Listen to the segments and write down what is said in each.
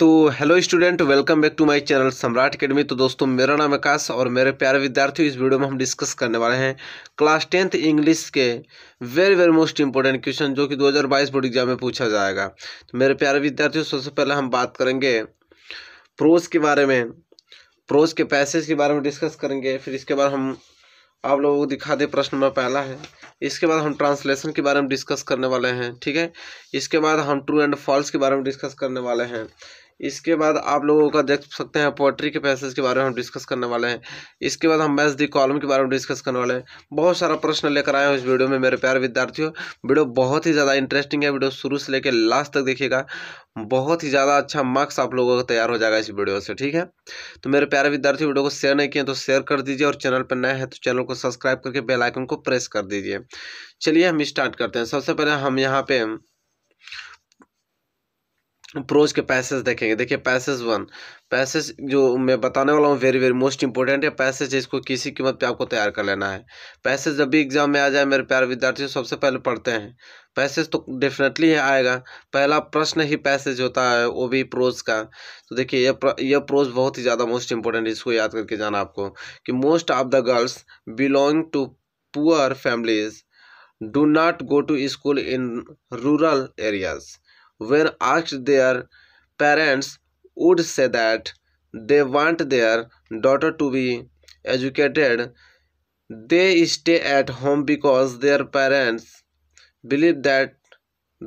तो hello student welcome back to my channel Samrat academy तो दोस्तों मेरा नाम आकाश और मेरे प्यारे विद्यार्थियों इस वीडियो में हम डिस्कस करने वाले हैं क्लास टेंथ इंग्लिश के very very most important question जो कि 2022 बोर्ड एग्जाम में पूछा जाएगा तो मेरे प्यारे विद्यार्थियों सबसे पहले हम बात करेंगे प्रोज के बारे में प्रोज के पैसेज के बारे में डिस्कस करेंगे फिर इसके बाद हम आप लोगों को दिखा दें प्रश्न में पहला है इसके बाद हम ट्रांसलेशन के बारे में डिस्कस करने वाले हैं ठीक है इसके बाद हम ट्रू एंड फॉल्स के बारे में डिस्कस करने वाले हैं इसके बाद आप लोगों का देख सकते हैं पोट्री के पैसेज के बारे में हम डिस्कस करने वाले हैं इसके बाद हम मैथ दी कॉलम के बारे में डिस्कस करने वाले हैं बहुत सारा प्रश्न लेकर आए हैं इस वीडियो में मेरे प्यारे विद्यार्थियों वीडियो बहुत ही ज़्यादा इंटरेस्टिंग है वीडियो शुरू से लेकर लास्ट तक देखिएगा बहुत ही ज़्यादा अच्छा मार्क्स आप लोगों का तैयार हो जाएगा इस वीडियो से ठीक है तो मेरे प्यारे विद्यार्थी वीडियो को शेयर नहीं किए तो शेयर कर दीजिए और चैनल पर नए हैं तो चैनल को सब्सक्राइब करके बेलाइकन को प्रेस कर दीजिए चलिए हम स्टार्ट करते हैं सबसे पहले हम यहाँ पे प्रोज के पैसेज देखेंगे देखिए पैसेज वन पैसेज जो मैं बताने वाला हूँ वेरी वेरी मोस्ट इंपॉर्टेंट है पैसेज इसको किसी कीमत पे आपको तैयार कर लेना है पैसेज जब भी एग्जाम में आ जाए मेरे प्यार विद्यार्थियों सबसे पहले पढ़ते हैं पैसेज तो डेफिनेटली आएगा पहला प्रश्न ही पैसेज होता है वो भी प्रोज का तो देखिए यह प्र, यह प्रोज बहुत ही ज़्यादा मोस्ट इंपॉर्टेंट इसको याद करके जाना आपको कि most of the girls belong to poor families do not go to school in rural areas when asked their parents would say that they want their daughter to be educated they stay at home because their parents believe that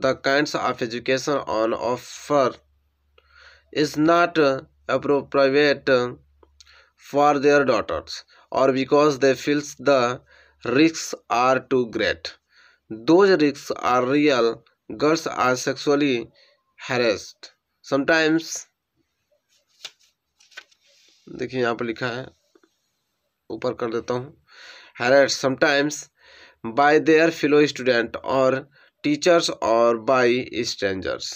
the kinds of education on offer is not appropriate for their daughters or because they feel the risks are too great those risks are real girls are sexually harassed sometimes देखिए यहाँ पर लिखा है ऊपर कर देता हूँ harassed sometimes by their fellow student or teachers or by strangers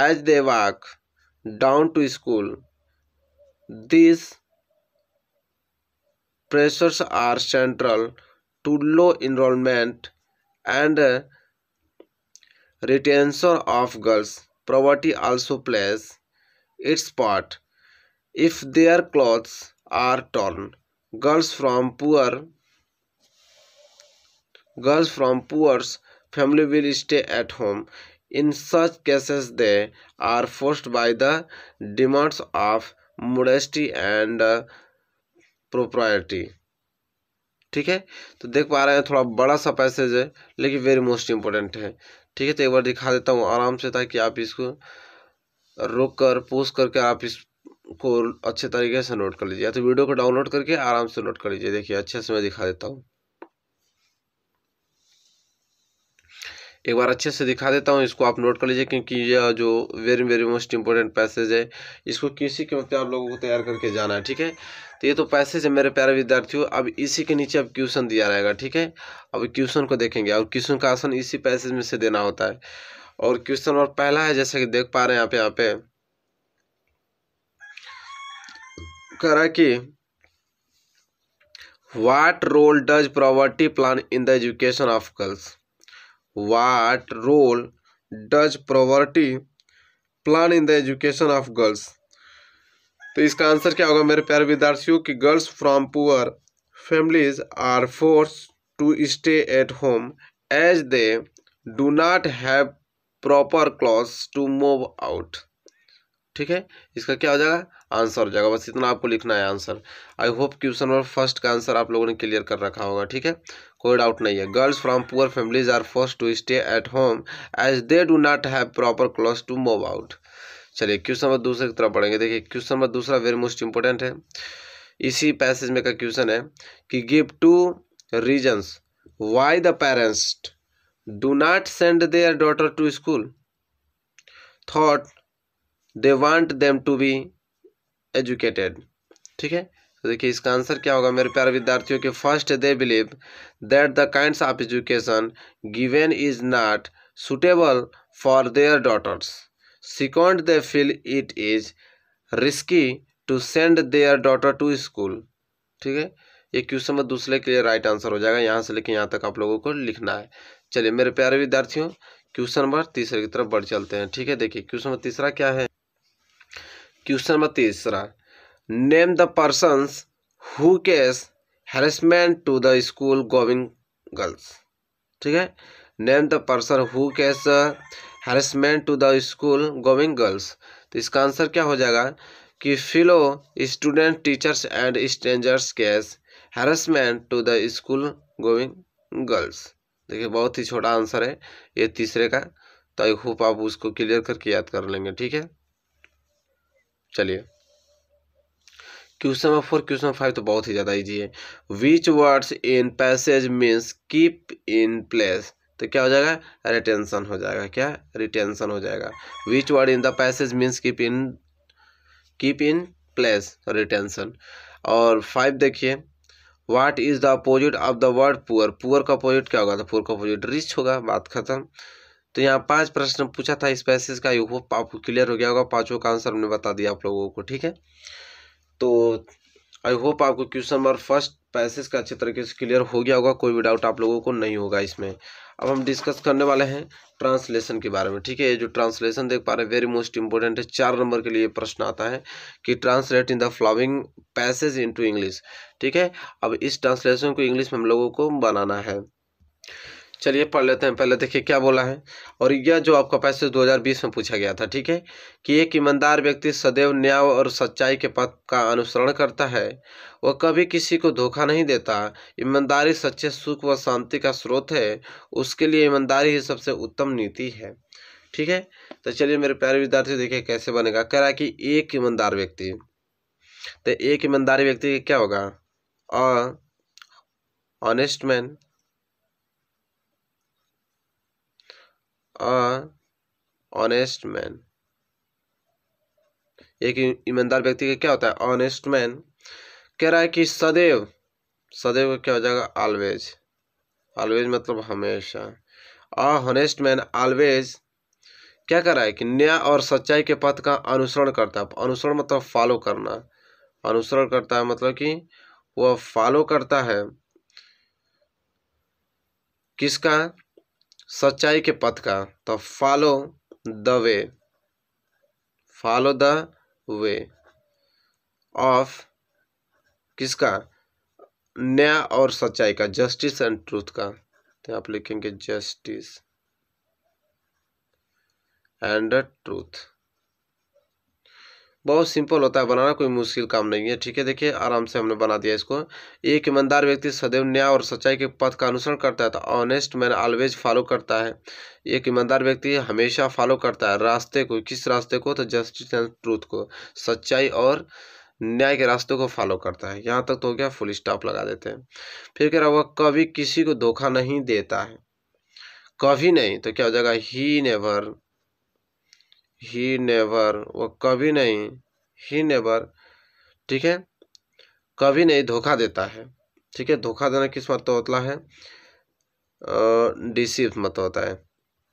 as they walk down to school these pressures are central to low enrollment and retention of girls poverty also plays its part if their clothes are torn girls from poor girls from poor family will stay at home in such cases they are forced by the demands of modesty and propriety ठीक है तो देख पा रहे हैं थोड़ा बड़ा सा पैसेज है लेकिन वेरी मोस्ट इम्पोर्टेंट है ठीक है तो एक बार दिखा देता हूँ आराम से ताकि आप इसको रोक कर पोस्ट करके आप इसको अच्छे तरीके से नोट कर लीजिए या तो वीडियो को डाउनलोड करके आराम से नोट कर लीजिए देखिए अच्छे से मैं दिखा देता हूँ एक बार अच्छे से दिखा देता हूँ इसको आप नोट कर लीजिए क्योंकि यह जो very very most important passage है इसको किसी के मतलब आप लोगों को तैयार करके जाना है ठीक है तो ये तो पैसेज है मेरे प्यारे विद्यार्थियों अब इसी के नीचे अब क्वेश्चन दिया रहेगा ठीक है अब क्वेश्चन को देखेंगे और क्वेश्चन का आसन इसी पैसेज में से देना होता है और क्वेश्चन नंबर पहला है जैसे कि देख पा रहे हैं आप यहाँ पे कह रहा कि what role does poverty plan in the education of girls what role does poverty plan in the education of girls तो इसका आंसर क्या होगा मेरे प्यारे विद्यार्थियों कि girls from poor families are force to stay at home as they do not have proper cloth to move out ठीक है इसका क्या हो जाएगा आंसर हो जाएगा बस इतना आपको लिखना है answer I hope question number first का आंसर आप लोगों ने क्लियर कर रखा होगा ठीक है कोई डाउट नहीं है girls from poor families are first to stay at home as they do not have proper cloth to move out चलिए क्वेश्चन नंबर दूसरे की तरफ पढ़ेंगे देखिए क्वेश्चन नंबर दूसरा वेरी मोस्ट इंपॉर्टेंट है इसी पैसेज में का क्वेश्चन है कि give two reasons why the parents do not send their daughter to school thought they want them to be educated ठीक है तो देखिए इसका आंसर क्या होगा मेरे प्यारे विद्यार्थियों के first they believe that the kind of education given is not suitable for their daughters second they feel it is risky to send their daughter to school ठीक है ये क्वेश्चन में दूसरे के लिए राइट आंसर हो जाएगा यहाँ से लेके यहाँ तक आप लोगों को लिखना है चलिए मेरे प्यारे विद्यार्थियों क्वेश्चन नंबर तीसरे की तरफ बढ़ चलते हैं ठीक है देखिए क्वेश्चन नंबर तीसरा क्या है क्वेश्चन नंबर तीसरा name the persons who cause harassment to the school going girls ठीक है name the person who cause harassment to the school going girls तो इसका आंसर क्या हो जाएगा कि fellow student teachers and strangers cause harassment to the school going girls देखिए बहुत ही छोटा आंसर है ये तीसरे का तो आई होप आप उसको क्लियर करके याद कर लेंगे ठीक है चलिए question number four question number five तो बहुत ही ज़्यादा ईजी है which words in passage means keep in place तो क्या हो जाएगा रिटेंशन हो जाएगा क्या रिटेंशन हो जाएगा which word in the passage means keep in keep in place retention और फाइव देखिए what is the opposite of the word poor poor का अपोजिट क्या होगा तो पुअर का अपोजिट रिच होगा बात खत्म तो यहाँ पांच प्रश्न पूछा था स्पेसिस का यू होप आपको क्लियर हो गया होगा पांचों का आंसर हमने बता दिया आप लोगों को ठीक है तो आई होप आपको क्वेश्चन नंबर फर्स्ट पैसेज का अच्छे तरीके से क्लियर हो गया होगा कोई भी डाउट आप लोगों को नहीं होगा इसमें अब हम डिस्कस करने वाले हैं ट्रांसलेशन के बारे में ठीक है ये जो ट्रांसलेशन देख पा रहे हैं वेरी मोस्ट इंपॉर्टेंट है चार नंबर के लिए प्रश्न आता है कि translate in the following passage into English ठीक है अब इस ट्रांसलेशन को इंग्लिश में हम लोगों को बनाना है चलिए पढ़ लेते हैं पहले देखिए क्या बोला है और यह जो आपका पैसेज 2020 में पूछा गया था ठीक है कि एक ईमानदार व्यक्ति सदैव न्याय और सच्चाई के पथ का अनुसरण करता है वह कभी किसी को धोखा नहीं देता ईमानदारी सच्चे सुख व शांति का स्रोत है उसके लिए ईमानदारी ही सबसे उत्तम नीति है ठीक है तो चलिए मेरे प्यारे विद्यार्थी देखिए कैसे बनेगा कह रहा है कि एक ईमानदार व्यक्ति तो एक ईमानदारी व्यक्ति क्या होगा honest man ah honest man एक ईमानदार व्यक्ति का क्या होता है ऑनेस्ट मैन कह रहा है कि सदैव सदैव क्या हो जाएगा ऑलवेज ऑलवेज मतलब हमेशा अनेस्ट ऑनेस्ट मैन ऑलवेज क्या कर रहा है कि न्याय और सच्चाई के पथ का अनुसरण करता है अनुसरण मतलब फॉलो करना अनुसरण करता है मतलब कि वह फॉलो करता है किसका सच्चाई के पथ का तो follow the way follow the way of किसका न्याय और सच्चाई का जस्टिस एंड ट्रूथ का तो आप लिखेंगे जस्टिस एंड ट्रूथ बहुत सिंपल होता है बनाना कोई मुश्किल काम नहीं है ठीक है देखिए आराम से हमने बना दिया इसको एक ईमानदार व्यक्ति सदैव न्याय और सच्चाई के पथ का अनुसरण करता है तो ऑनेस्ट मैन ऑलवेज फॉलो करता है एक ईमानदार व्यक्ति हमेशा फॉलो करता है रास्ते को किस रास्ते को तो जस्टिस एंड ट्रूथ को सच्चाई और न्याय के रास्ते को फॉलो करता है यहाँ तक तो हो गया फुल स्टॉप लगा देते हैं फिर कह रहा वह कभी किसी को धोखा नहीं देता है कभी नहीं तो क्या हो जाएगा ही नेवर ही नेवर वो कभी नहीं ही नेवर ठीक है कभी नहीं धोखा देता है ठीक है धोखा देना किस मत मतलब होता है डिसीव मत होता है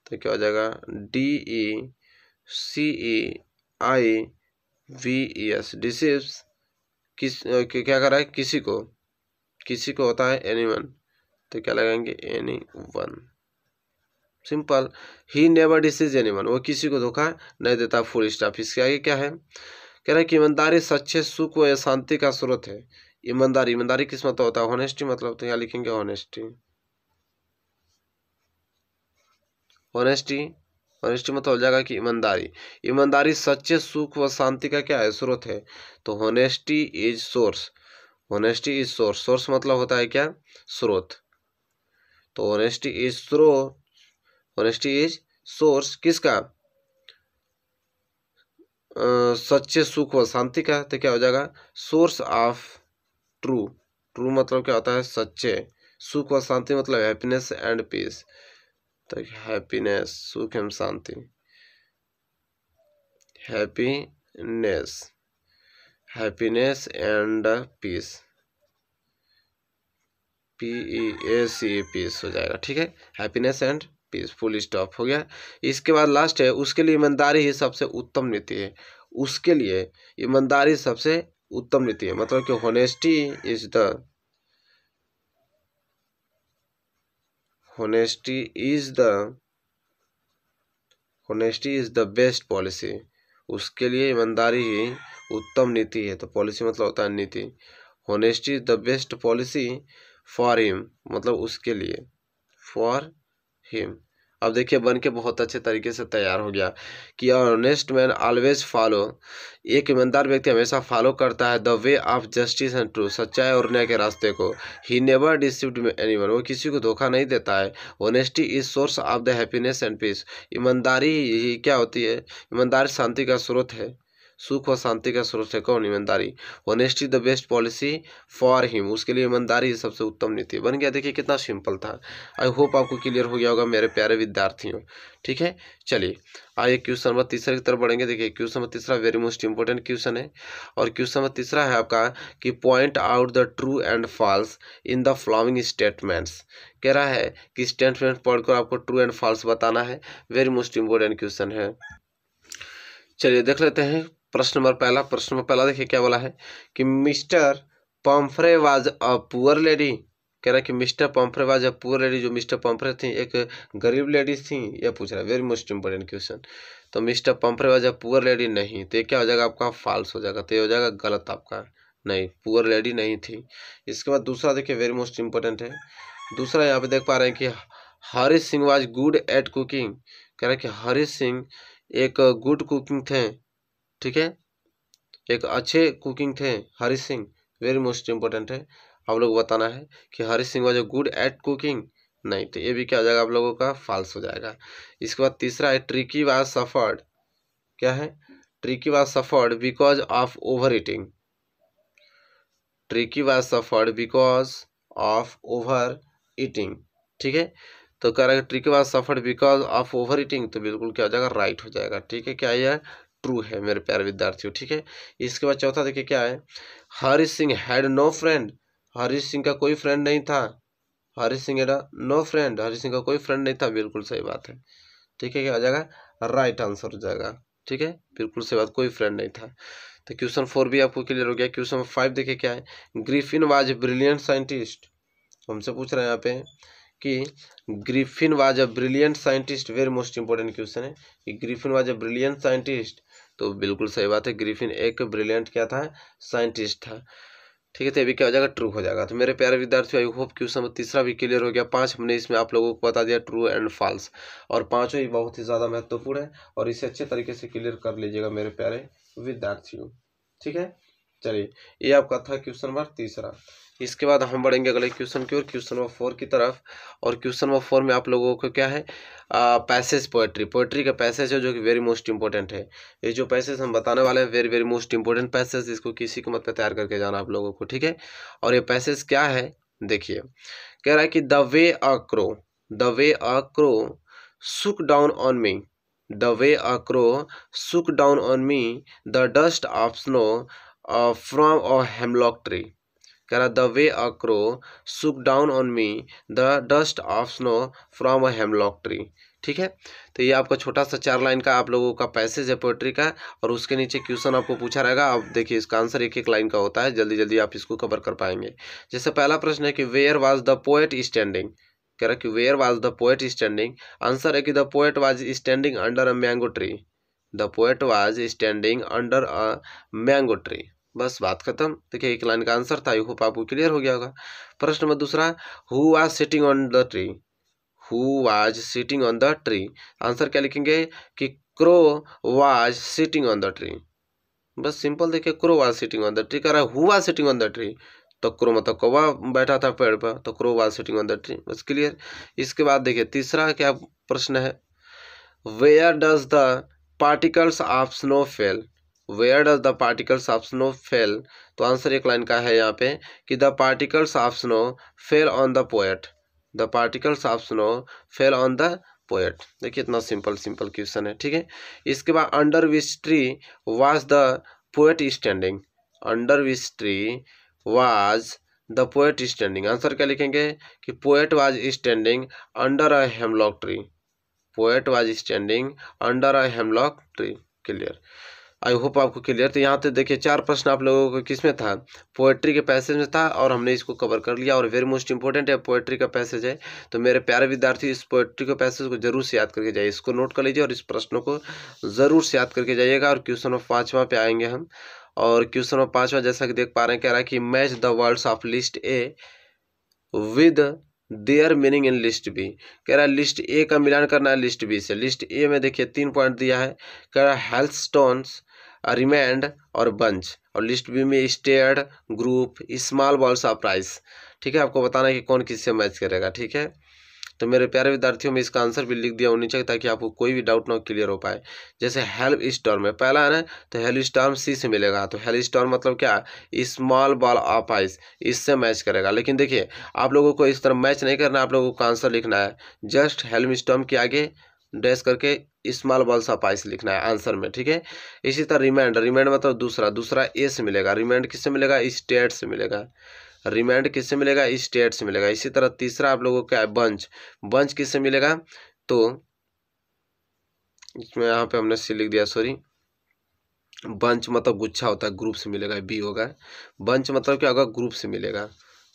तो क्या हो जाएगा D E C E I V E S deceives किस क्या कर रहा है किसी को किसी को होता है एनी वन तो क्या लगाएंगे एनी वन सिंपल ही नेवर डिसीज एनी वो किसी को धोखा नहीं देता फुल स्टाफ इसके आगे क्या है कह रहे हैं कि ईमानदारी सच्चे सुख व शांति का स्रोत है ईमानदारी ईमानदारी किस मतलब होता है ऑनेस्टी मतलब तो यहाँ लिखेंगे ऑनेस्टी ऑनेस्टी ऑनेस्टी मतलब हो जाएगा कि ईमानदारी ईमानदारी सच्चे सुख व शांति का क्या है स्रोत है तो honesty is source honesty is source source मतलब होता है क्या स्रोत तो ऑनेस्टी इज स्रोत ऑनेस्टी इज सोर्स किसका सच्चे सुख व शांति का तो क्या हो जाएगा सोर्स ऑफ ट्रू ट्रू मतलब क्या होता है सच्चे सुख व शांति मतलब हैप्पीनेस तो एंड पीस तो हैप्पीनेस सुख एवं शांति happiness happiness and peace P E A C peace हो जाएगा ठीक है हैप्पीनेस एंड पीसफुल स्टॉप हो गया इसके बाद लास्ट है उसके लिए ईमानदारी ही सबसे उत्तम नीति है उसके लिए ईमानदारी सबसे उत्तम नीति है मतलब कि honesty is the honesty is the honesty is the best policy उसके लिए ईमानदारी ही उत्तम नीति है तो पॉलिसी मतलब होता है नीति honesty is the best policy for him मतलब उसके लिए फॉर हिम अब देखिए बन के बहुत अच्छे तरीके से तैयार हो गया कि ऑनेस्ट मैन ऑलवेज फॉलो एक ईमानदार व्यक्ति हमेशा फॉलो करता है the way of justice and true सच्चाई और न्याय के रास्ते को ही नेवर डिसिप्ड एनी वन वो किसी को धोखा नहीं देता है honesty is source of the happiness and peace ईमानदारी क्या होती है ईमानदारी शांति का स्रोत है सुख और शांति का स्रोत है कौन ईमानदारी honesty the best policy for him उसके लिए ईमानदारी सबसे उत्तम नीति बन गया देखिए कितना सिंपल था आई होप आपको क्लियर हो गया होगा मेरे प्यारे विद्यार्थियों ठीक है चलिए आइए क्वेश्चन नंबर तीसरे की तरफ बढ़ेंगे देखिए क्वेश्चन नंबर तीसरा वेरी मोस्ट इंपॉर्टेंट क्वेश्चन है और क्वेश्चन नंबर तीसरा है आपका कि point out the true and false in the following statements कह रहा है कि स्टेटमेंट पढ़कर आपको ट्रू एंड फॉल्स बताना है वेरी मोस्ट इंपॉर्टेंट क्वेश्चन है चलिए देख लेते हैं प्रश्न नंबर पहला प्रश्न नंबर पहला देखिए क्या बोला है कि Mister Pumphrey was a poor lady कह रहा है कि Mister Pumphrey was a poor lady जो मिस्टर पम्फरे थी एक गरीब लेडीज थी यह पूछ रहा है वेरी मोस्ट इम्पोर्टेंट क्वेश्चन तो Mister Pumphrey was a poor lady नहीं तो क्या हो जाएगा आपका फॉल्स हो जाएगा तो ये हो जाएगा गलत आपका नहीं पुअर लेडी नहीं थी इसके बाद दूसरा देखिए वेरी मोस्ट इंपॉर्टेंट है दूसरा यहाँ पे देख पा रहे हैं कि Harish Singh was good at cooking कह रहा है कि हरीश सिंह एक गुड कुकिंग थे ठीक है एक अच्छे कुकिंग थे Hari Singh very most important है आप लोग को बताना है कि Hari Singh was a good at cooking नहीं तो ये भी क्या हो जाएगा आप लोगों का फाल्स हो जाएगा इसके बाद तीसरा है ट्रिकी वाज सफर्ड क्या है Tricki was suffered because of over eating Tricki was suffered because of over eating ठीक है तो कह रहा है Tricki was suffered because of over eating तो बिल्कुल क्या हो जाएगा राइट हो जाएगा ठीक है क्या यह ट्रू है मेरे प्यारे विद्यार्थियों ठीक है इसके बाद चौथा देखिए क्या है Hari Singh had no friend Hari Singh का कोई फ्रेंड नहीं था हरि सिंह नो फ्रेंड हरि सिंह का कोई फ्रेंड नहीं था बिल्कुल सही बात है ठीक है क्या हो जाएगा राइट आंसर हो जाएगा ठीक है बिल्कुल सही बात कोई फ्रेंड नहीं था तो क्वेश्चन फोर भी आपको क्लियर हो गया क्वेश्चन फाइव देखिए क्या है ग्रीफिन वाज ब्रिलियंट साइंटिस्ट हमसे पूछ रहे हैं यहाँ पे कि Griffin was a brilliant scientist very most important question है कि Griffin was a brilliant scientist तो बिल्कुल सही बात है ग्रिफिन एक ब्रिलियंट क्या था साइंटिस्ट था ठीक है तो अभी क्या हो जाएगा ट्रू हो जाएगा तो मेरे प्यारे विद्यार्थी आई होप समय तीसरा भी क्लियर हो गया पांच हमने इसमें आप लोगों को बता दिया ट्रू एंड फॉल्स और पांचों ही बहुत ही ज़्यादा महत्वपूर्ण है और इसे अच्छे तरीके से क्लियर कर लीजिएगा मेरे प्यारे विद्यार्थियों ठीक है चलिए ये आपका था क्वेश्चन नंबर तीसरा इसके बाद हम बढ़ेंगे अगले क्वेश्चन की ओर क्वेश्चन नंबर फोर की तरफ और क्वेश्चन नंबर फोर में आप लोगों को क्या है पैसेज पोएट्री पोएट्री का पैसेज है जो कि वेरी मोस्ट इंपॉर्टेंट है ये जो पैसेज हम बताने वाले हैं very very most important passage इसको किसी को मत पर तैयार करके जाना आप लोगों को ठीक है और ये पैसेज क्या है देखिए कह रहा है कि the way a crow the way a crow shook down on me the way a crow shook down on me the dust of snow from a hemlock tree कह रहा the way a crow shook down on me the dust of snow from a hemlock tree ठीक है तो ये आपका छोटा सा चार लाइन का आप लोगों का पैसेज है पोइट्री का और उसके नीचे क्वेश्चन आपको पूछा रहेगा आप देखिए इसका आंसर एक एक लाइन का होता है जल्दी जल्दी आप इसको कवर कर पाएंगे जैसे पहला प्रश्न है कि where was the poet standing कह रहा कि where was the poet standing answer है कि the poet was standing under a mango tree the poet was standing under a mango tree बस बात खत्म देखिए एक लाइन का आंसर था आई होप आपको क्लियर हो गया होगा प्रश्न नंबर दूसरा who was sitting on the tree who was sitting on the tree answer क्या लिखेंगे कि crow was sitting on the tree बस सिंपल देखिए crow was sitting on the tree कह रहा है who was sitting on the tree तो crow मतलब कौवा बैठा था पेड़ पर तो crow was sitting on the tree बस क्लियर इसके बाद देखिए तीसरा क्या प्रश्न है where does the particles of snow fell where does the particles of snow fell तो आंसर एक लाइन का है यहाँ पे कि the particles of snow fell on the poet the particles of snow fell on the poet देखिए इतना simple simple question है ठीक है इसके बाद under which tree was the poet standing under which tree was the poet standing answer क्या लिखेंगे कि poet was standing under a hemlock tree poet was standing under a hemlock tree clear I hope आपको clear तो यहाँ तो देखिए चार प्रश्न आप लोगों को किस में था पोएट्री के पैसेज में था और हमने इसको कवर कर लिया और वेरी मोस्ट इंपॉर्टेंट है पोएट्री का पैसेज है तो मेरे प्यारे विद्यार्थी इस पोएट्री के पैसेज को जरूर से याद करके जाइए इसको नोट कर लीजिए और इस प्रश्नों को जरूर से याद करके जाइएगा और क्वेश्चन नंबर पाँचवा पे आएंगे हम और क्वेश्चन नंबर पाँचवा जैसा कि देख पा रहे हैं कह रहा है कि match the words of list A with their meaning in list B कह रहा है लिस्ट ए का मिलान करना है लिस्ट बी से लिस्ट ए में देखिए तीन पॉइंट दिया है कह रहा है हेल्थ स्टोन्स रिमैंड और बंच और लिस्ट बी में स्टेड group small balls of price ठीक है आपको बताना है कि कौन किससे मैच करेगा ठीक है तो मेरे प्यारे विद्यार्थियों में इसका आंसर भी लिख दिया होनी चाहिए ताकि आपको कोई भी डाउट ना क्लियर हो पाए जैसे हेल्प स्टॉर्म है पहला है ना तो हेल्प स्टॉर्म सी से मिलेगा तो हेल्प स्टॉर्म मतलब क्या स्मॉल बॉल ऑफ आइस इससे मैच करेगा लेकिन देखिए आप लोगों को इस तरह मैच नहीं करना आप लोगों को आंसर लिखना है जस्ट हेल्प स्टॉर्म के आगे डैश करके स्मॉल बॉल सपाइस लिखना है आंसर में ठीक है इसी तरह रिमाइंड रिमाइंड मतलब दूसरा दूसरा ए से मिलेगा रिमाइंड किससे मिलेगा स्टेट से मिलेगा रिमाइंड किससे मिलेगा स्टेट से मिलेगा इसी तरह तीसरा आप लोगों को क्या है बंच बंच किससे मिलेगा तो इसमें यहाँ पे हमने सी लिख दिया सॉरी बंच मतलब गुच्छा होता है ग्रुप से मिलेगा बी होगा बंच मतलब क्या होगा ग्रुप से मिलेगा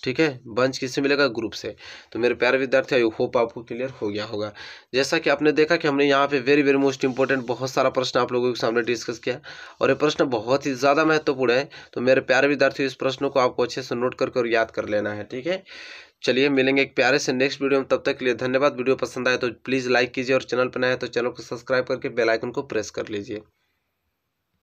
ठीक है बंच किससे मिलेगा ग्रुप से तो मेरे प्यारे विद्यार्थी आई होप आपको क्लियर हो गया होगा जैसा कि आपने देखा कि हमने यहाँ पे वेरी वेरी मोस्ट इंपॉर्टेंट बहुत सारा प्रश्न आप लोगों के सामने डिस्कस किया और ये प्रश्न बहुत ही ज़्यादा महत्वपूर्ण है तो मेरे प्यारे विद्यार्थी इस प्रश्न को आपको अच्छे से नोट करके और याद कर लेना है ठीक है चलिए मिलेंगे एक प्यारे से नेक्स्ट वीडियो में तब तक के लिए धन्यवाद वीडियो पसंद आए तो प्लीज़ लाइक कीजिए और चैनल पर नए तो चैनल को सब्सक्राइब करके बेलाइकन को प्रेस कर लीजिए